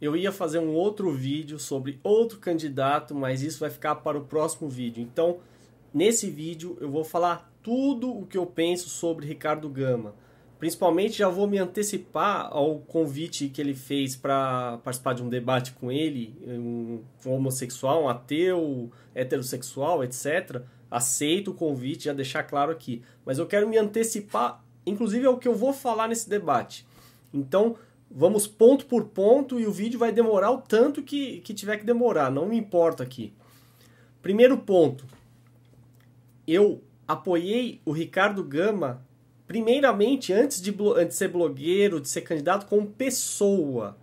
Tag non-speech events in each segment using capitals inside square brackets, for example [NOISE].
Eu ia fazer um outro vídeo sobre outro candidato, mas isso vai ficar para o próximo vídeo. Então, nesse vídeo eu vou falar tudo o que eu penso sobre Ricardo Gama. Principalmente já vou me antecipar ao convite que ele fez para participar de um debate com ele, um homossexual, um ateu, heterossexual, etc. Aceito o convite, já deixar claro aqui. Mas eu quero me antecipar, inclusive, ao que eu vou falar nesse debate. Então, vamos ponto por ponto e o vídeo vai demorar o tanto que, que tiver que demorar, não me importa aqui. Primeiro ponto, eu apoiei o Ricardo Gama, primeiramente, antes de, antes de ser blogueiro, de ser candidato, como pessoa.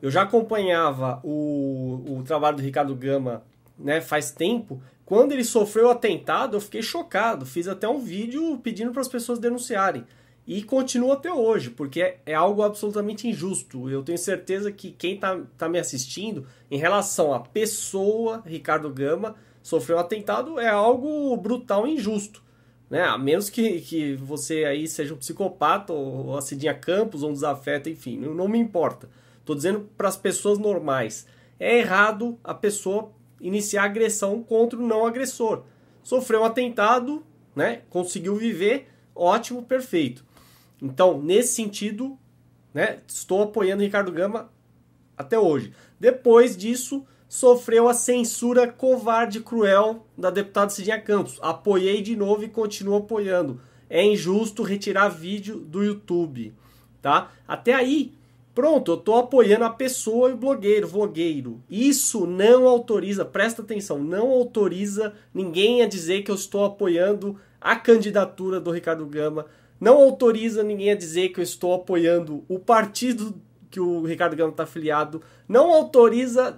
Eu já acompanhava o, o trabalho do Ricardo Gama né, faz tempo. Quando ele sofreu o atentado, eu fiquei chocado. Fiz até um vídeo pedindo para as pessoas denunciarem. E continua até hoje, porque é, é algo absolutamente injusto. Eu tenho certeza que quem está tá me assistindo, em relação à pessoa Ricardo Gama, sofreu um atentado, é algo brutal e injusto. Né? A menos que, que você aí seja um psicopata ou, ou a Cidinha Campos ou um desafeto, enfim, não, não me importa. Estou dizendo para as pessoas normais. É errado a pessoa iniciar agressão contra o não agressor. Sofreu um atentado, né? conseguiu viver, ótimo, perfeito. Então, nesse sentido, né, estou apoiando o Ricardo Gama até hoje. Depois disso, sofreu a censura covarde e cruel da deputada Cidinha Campos. Apoiei de novo e continuo apoiando. É injusto retirar vídeo do YouTube, tá? Até aí, pronto, eu estou apoiando a pessoa e o blogueiro, vlogueiro. Isso não autoriza, presta atenção, não autoriza ninguém a dizer que eu estou apoiando a candidatura do Ricardo Gama não autoriza ninguém a dizer que eu estou apoiando o partido que o Ricardo Gama está afiliado, não autoriza,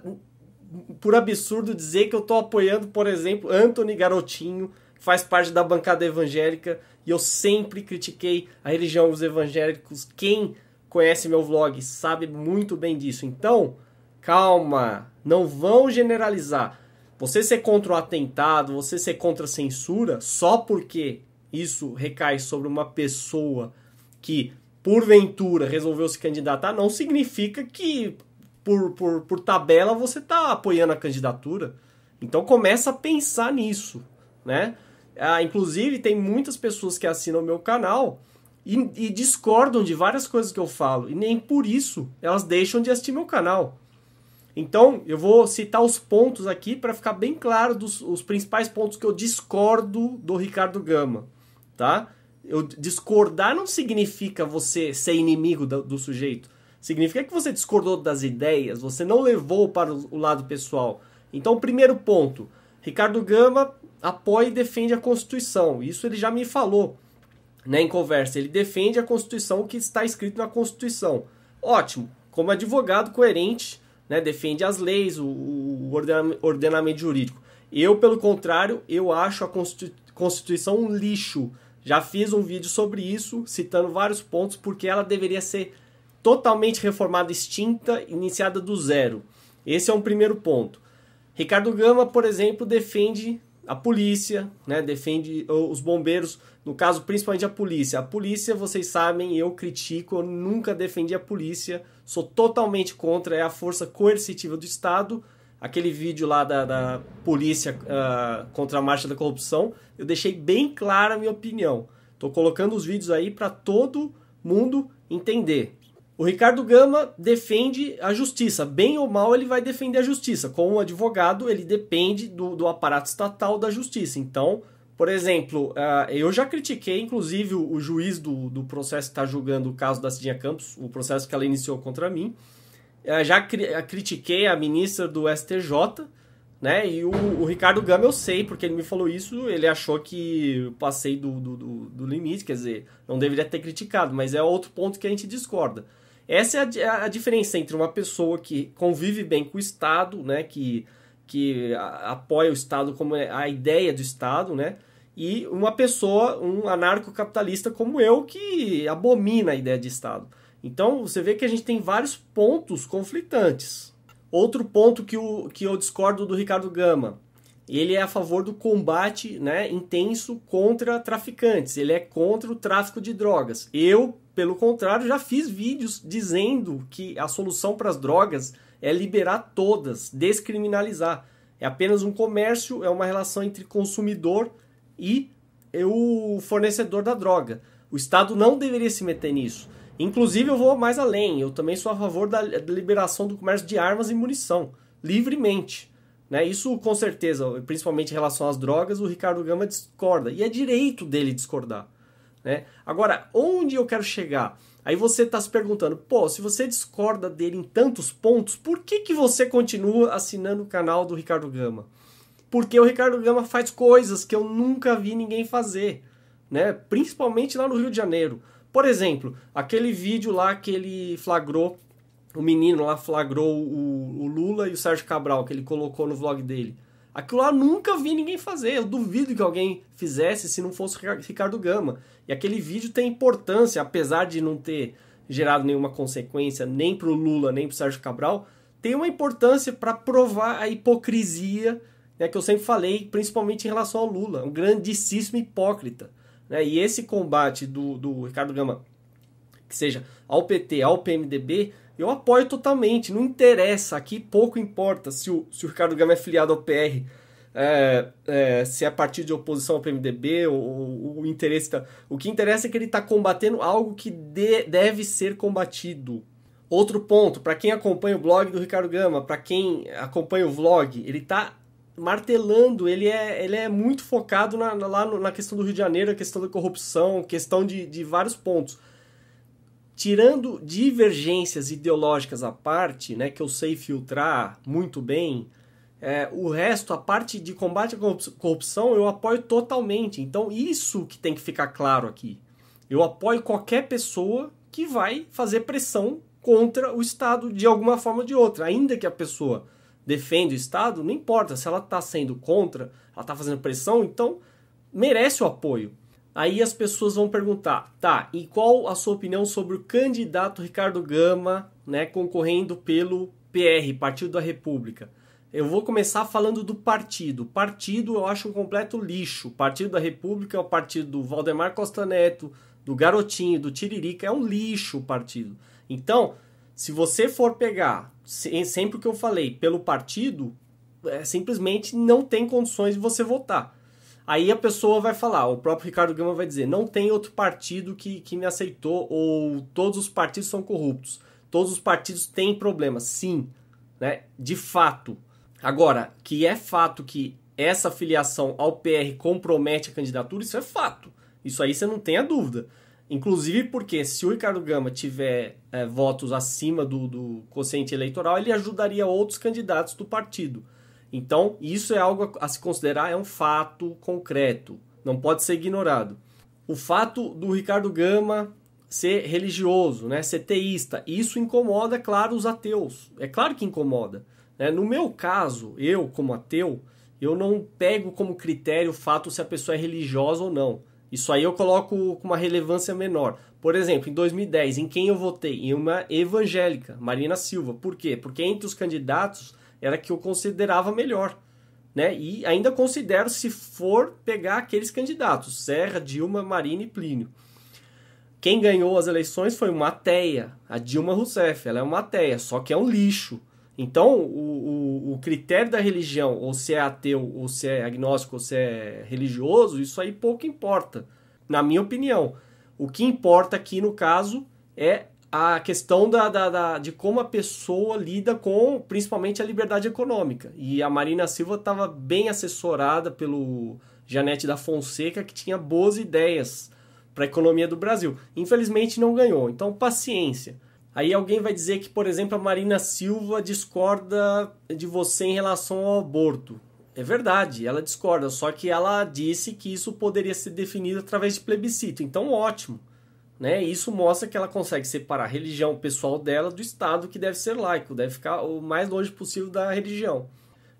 por absurdo, dizer que eu estou apoiando, por exemplo, Anthony Garotinho, que faz parte da bancada evangélica, e eu sempre critiquei a religião dos evangélicos. Quem conhece meu vlog sabe muito bem disso. Então, calma, não vão generalizar. Você ser contra o atentado, você ser contra a censura, só porque isso recai sobre uma pessoa que, porventura, resolveu se candidatar, não significa que, por, por, por tabela, você está apoiando a candidatura. Então começa a pensar nisso, né? Ah, inclusive, tem muitas pessoas que assinam o meu canal e, e, discordam de várias coisas que eu falo. E nem por isso elas deixam de assistir meu canal. Então, eu vou citar os pontos aqui para ficar bem claro dos os principais pontos que eu discordo do Ricardo Gama tá? Eu, discordar não significa você ser inimigo do, do sujeito. Significa que você discordou das ideias, você não levou para o lado pessoal. Então, primeiro ponto, Ricardo Gama apoia e defende a Constituição. Isso ele já me falou né, em conversa. Ele defende a Constituição, o que está escrito na Constituição. Ótimo, como advogado coerente, né, defende as leis, o, o ordenamento jurídico. Eu, pelo contrário, eu acho a Constituição um lixo. Já fiz um vídeo sobre isso, citando vários pontos, porque ela deveria ser totalmente reformada, extinta, iniciada do zero. Esse é um primeiro ponto. Ricardo Gama, por exemplo, defende a polícia, né? defende os bombeiros, no caso principalmente a polícia. A polícia, vocês sabem, eu critico, eu nunca defendi a polícia, sou totalmente contra, é a força coercitiva do Estado, aquele vídeo lá da, da polícia uh, contra a marcha da corrupção, eu deixei bem clara a minha opinião. Estou colocando os vídeos aí para todo mundo entender. O Ricardo Gama defende a justiça. Bem ou mal, ele vai defender a justiça. Como advogado, ele depende do, do aparato estatal da justiça. Então, por exemplo, uh, eu já critiquei, inclusive, o, o juiz do, do processo que está julgando o caso da Cidinha Campos, o processo que ela iniciou contra mim é, já cri eh, critiquei a ministra do STJ, né? E o, o, Ricardo Gama eu sei, porque ele me falou isso, ele achou que eu passei do, do, do, limite, quer dizer, não deveria ter criticado, mas é outro ponto que a gente discorda. Essa é a, a diferença entre uma pessoa que convive bem com o Estado, né? Que, que apoia o Estado como é a ideia do Estado, né? E uma pessoa, um anarcocapitalista como eu, que abomina a ideia de Estado. Então você vê que a gente tem vários pontos conflitantes. Outro ponto que, o, que eu discordo do Ricardo Gama. Ele é a favor do combate né, intenso contra traficantes. Ele é contra o tráfico de drogas. Eu, pelo contrário, já fiz vídeos dizendo que a solução para as drogas é liberar todas, descriminalizar. É apenas um comércio, é uma relação entre consumidor e o fornecedor da droga. O Estado não deveria se meter nisso. Inclusive, eu vou mais além. Eu também sou a favor da liberação do comércio de armas e munição, livremente. Né? Isso, com certeza, principalmente em relação às drogas, o Ricardo Gama discorda. E é direito dele discordar. Né? Agora, onde eu quero chegar? Aí você está se perguntando, pô, se você discorda dele em tantos pontos, por que, que você continua assinando o canal do Ricardo Gama? Porque o Ricardo Gama faz coisas que eu nunca vi ninguém fazer, né? principalmente lá no Rio de Janeiro. Por exemplo, aquele vídeo lá que ele flagrou, o menino lá flagrou o, o Lula e o Sérgio Cabral, que ele colocou no vlog dele. Aquilo lá nunca vi ninguém fazer. Eu duvido que alguém fizesse se não fosse Ricardo Gama. E aquele vídeo tem importância, apesar de não ter gerado nenhuma consequência nem para o Lula, nem para o Sérgio Cabral, tem uma importância para provar a hipocrisia né, que eu sempre falei, principalmente em relação ao Lula. Um grandíssimo hipócrita. Né? E esse combate do, do Ricardo Gama, que seja ao PT, ao PMDB, eu apoio totalmente, não interessa, aqui pouco importa se o, se o Ricardo Gama é filiado ao PR, é, é, se é partido de oposição ao PMDB, ou, ou, o interesse. Tá, o que interessa é que ele está combatendo algo que de, deve ser combatido. Outro ponto, para quem acompanha o blog do Ricardo Gama, para quem acompanha o vlog, ele está martelando, ele é, ele é muito focado na, lá na questão do Rio de Janeiro, a questão da corrupção, questão de, de vários pontos. Tirando divergências ideológicas à parte, né, que eu sei filtrar muito bem, é, o resto, a parte de combate à corrupção, eu apoio totalmente. Então, isso que tem que ficar claro aqui. Eu apoio qualquer pessoa que vai fazer pressão contra o Estado de alguma forma ou de outra, ainda que a pessoa defende o Estado, não importa se ela está sendo contra, ela está fazendo pressão, então merece o apoio. Aí as pessoas vão perguntar, tá, e qual a sua opinião sobre o candidato Ricardo Gama, né, concorrendo pelo PR, Partido da República? Eu vou começar falando do partido. Partido eu acho um completo lixo. Partido da República é o partido do Valdemar Costa Neto, do Garotinho, do Tiririca, é um lixo o partido. Então, se você for pegar sempre o que eu falei pelo partido, é, simplesmente não tem condições de você votar. Aí a pessoa vai falar, o próprio Ricardo Gama vai dizer, não tem outro partido que, que me aceitou, ou todos os partidos são corruptos, todos os partidos têm problemas. Sim, né? de fato. Agora, que é fato que essa filiação ao PR compromete a candidatura, isso é fato. Isso aí você não tem a dúvida. Inclusive porque se o Ricardo Gama tiver é, votos acima do, do quociente eleitoral, ele ajudaria outros candidatos do partido. Então, isso é algo a se considerar, é um fato concreto, não pode ser ignorado. O fato do Ricardo Gama ser religioso, né, ser teísta, isso incomoda, é claro, os ateus. É claro que incomoda. Né? No meu caso, eu, como ateu, eu não pego como critério o fato se a pessoa é religiosa ou não. Isso aí eu coloco com uma relevância menor. Por exemplo, em 2010, em quem eu votei? Em uma evangélica, Marina Silva. Por quê? Porque entre os candidatos era que eu considerava melhor. Né? E ainda considero se for pegar aqueles candidatos: Serra, Dilma, Marina e Plínio. Quem ganhou as eleições foi uma ateia, a Dilma Rousseff. Ela é uma ateia, só que é um lixo. Então, o, o, o, critério da religião, ou se é ateu, ou se é agnóstico, ou se é religioso, isso aí pouco importa, na minha opinião. O que importa aqui, no caso, é a questão da, da, da de como a pessoa lida com, principalmente, a liberdade econômica. E a Marina Silva estava bem assessorada pelo Janete da Fonseca, que tinha boas ideias para a economia do Brasil. Infelizmente, não ganhou. Então, paciência Aí alguém vai dizer que, por exemplo, a Marina Silva discorda de você em relação ao aborto. É verdade, ela discorda, só que ela disse que isso poderia ser definido através de plebiscito. Então, ótimo. Né? Isso mostra que ela consegue separar a religião pessoal dela do Estado, que deve ser laico, deve ficar o mais longe possível da religião.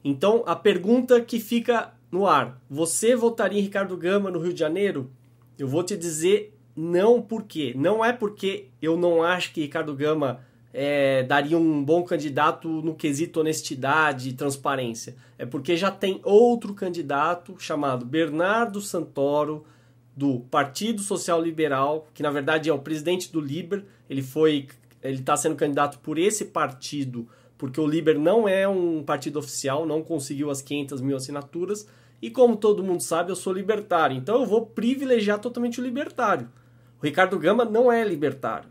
Então, a pergunta que fica no ar: você votaria em Ricardo Gama no Rio de Janeiro? Eu vou te dizer não porque, não é porque eu não acho que Ricardo Gama é, daria um bom candidato no quesito honestidade e transparência. É porque já tem outro candidato chamado Bernardo Santoro, do Partido Social Liberal, que na verdade é o presidente do Liber. Ele foi, ele está sendo candidato por esse partido, porque o Liber não é um partido oficial, não conseguiu as 500 mil assinaturas. E como todo mundo sabe, eu sou libertário, então eu vou privilegiar totalmente o libertário. O Ricardo Gama não é libertário,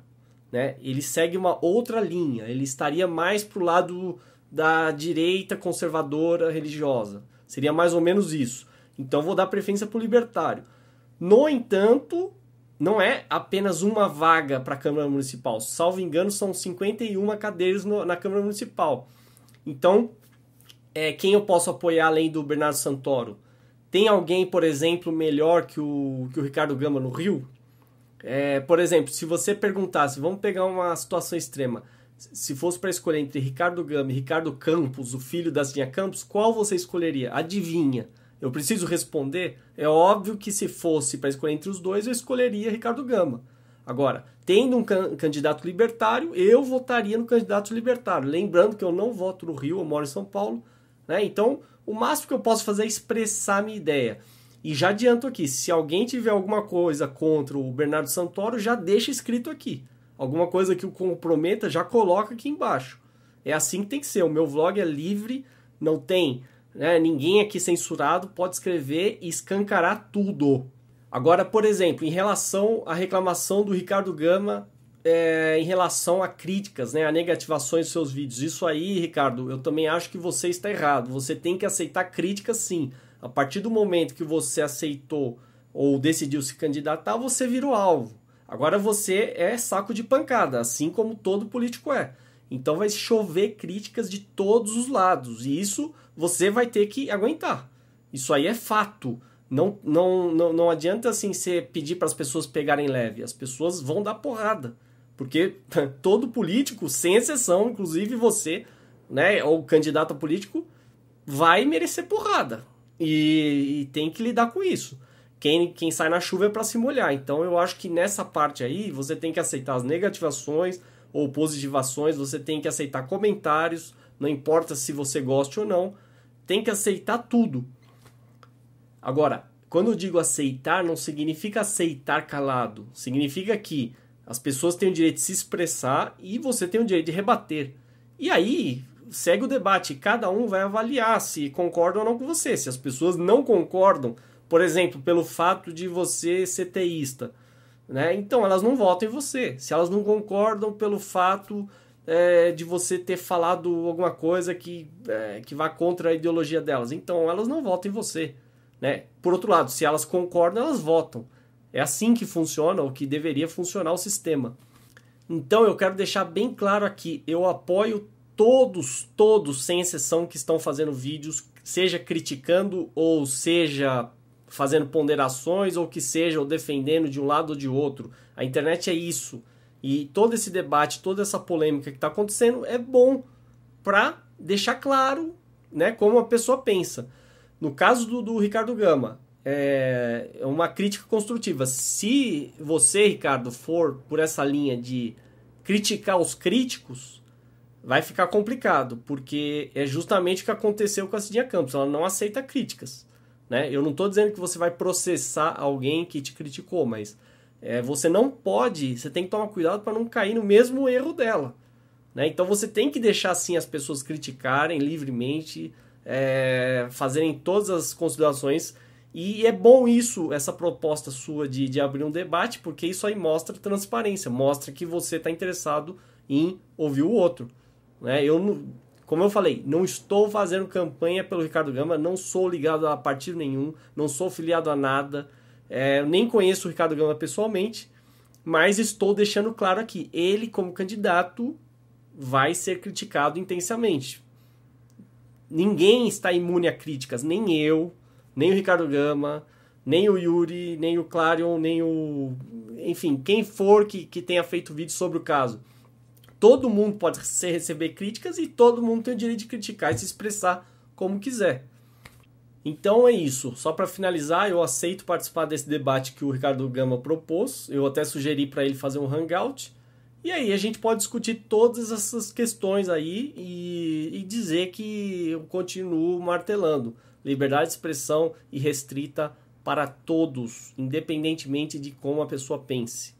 né? Ele segue uma outra linha, ele estaria mais pro lado da direita conservadora religiosa. Seria mais ou menos isso. Então vou dar preferência pro libertário. No entanto, não é apenas uma vaga para a Câmara Municipal. Salvo engano, são 51 cadeiras no, na Câmara Municipal. Então, é, quem eu posso apoiar além do Bernardo Santoro? Tem alguém, por exemplo, melhor que o, que o Ricardo Gama no Rio? É, por exemplo, se você perguntasse, vamos pegar uma situação extrema, se fosse para escolher entre Ricardo Gama e Ricardo Campos, o filho da Zinha Campos, qual você escolheria? Adivinha? Eu preciso responder? É óbvio que se fosse para escolher entre os dois, eu escolheria Ricardo Gama. Agora, tendo um can candidato libertário, eu votaria no candidato libertário. Lembrando que eu não voto no Rio, eu moro em São Paulo. Né? Então, o máximo que eu posso fazer é expressar minha ideia. E já adianto aqui, se alguém tiver alguma coisa contra o Bernardo Santoro, já deixa escrito aqui. Alguma coisa que o comprometa, já coloca aqui embaixo. É assim que tem que ser. O meu vlog é livre, não tem né, ninguém aqui censurado, pode escrever e escancarar tudo. Agora, por exemplo, em relação à reclamação do Ricardo Gama é, em relação a críticas, né, a negativações dos seus vídeos. Isso aí, Ricardo, eu também acho que você está errado. Você tem que aceitar críticas sim. A partir do momento que você aceitou ou decidiu se candidatar, você virou alvo. Agora você é saco de pancada, assim como todo político é. Então vai chover críticas de todos os lados e isso você vai ter que aguentar. Isso aí é fato. Não, não, não, não adianta assim você pedir para as pessoas pegarem leve. As pessoas vão dar porrada. Porque [LAUGHS] todo político, sem exceção, inclusive você, né, ou candidato a político, vai merecer porrada. E, e tem que lidar com isso. Quem, quem sai na chuva é para se molhar. Então eu acho que nessa parte aí você tem que aceitar as negativações ou positivações, você tem que aceitar comentários, não importa se você goste ou não, tem que aceitar tudo. Agora, quando eu digo aceitar, não significa aceitar calado. Significa que as pessoas têm o direito de se expressar e você tem o direito de rebater. E aí, segue o debate. Cada um vai avaliar se concorda ou não com você. Se as pessoas não concordam, por exemplo, pelo fato de você ser teísta, né? Então elas não votam em você. Se elas não concordam pelo fato é, de você ter falado alguma coisa que, é, que vá contra a ideologia delas, então elas não votam em você. Né? Por outro lado, se elas concordam, elas votam. É assim que funciona, ou que deveria funcionar o sistema. Então eu quero deixar bem claro aqui: eu apoio todos, todos, sem exceção, que estão fazendo vídeos, seja criticando ou seja fazendo ponderações ou que seja, ou defendendo de um lado ou de outro. A internet é isso. E todo esse debate, toda essa polêmica que está acontecendo é bom para deixar claro né, como a pessoa pensa. No caso do, do Ricardo Gama, é, é uma crítica construtiva. Se você, Ricardo, for por essa linha de criticar os críticos, vai ficar complicado, porque é justamente o que aconteceu com a Cidinha Campos, ela não aceita críticas. Né? Eu não estou dizendo que você vai processar alguém que te criticou, mas é, você não pode, você tem que tomar cuidado para não cair no mesmo erro dela. Né? Então você tem que deixar assim as pessoas criticarem livremente, é, fazerem todas as considerações. E é bom isso, essa proposta sua de, de abrir um debate, porque isso aí mostra transparência, mostra que você está interessado em ouvir o outro. Né? Eu, como eu falei, não estou fazendo campanha pelo Ricardo Gama, não sou ligado a partido nenhum, não sou filiado a nada, é, nem conheço o Ricardo Gama pessoalmente, mas estou deixando claro aqui, ele como candidato vai ser criticado intensamente. Ninguém está imune a críticas, nem eu, nem o Ricardo Gama, nem o Yuri, nem o Clarion, nem o. Enfim, quem for que, que tenha feito vídeo sobre o caso todo mundo pode ser, receber críticas e todo mundo tem o direito de criticar e se expressar como quiser. Então é isso. Só para finalizar, eu aceito participar desse debate que o Ricardo Gama propôs. Eu até sugeri para ele fazer um hangout. E aí a gente pode discutir todas essas questões aí e, e dizer que eu continuo martelando. Liberdade de expressão irrestrita para todos, independentemente de como a pessoa pense.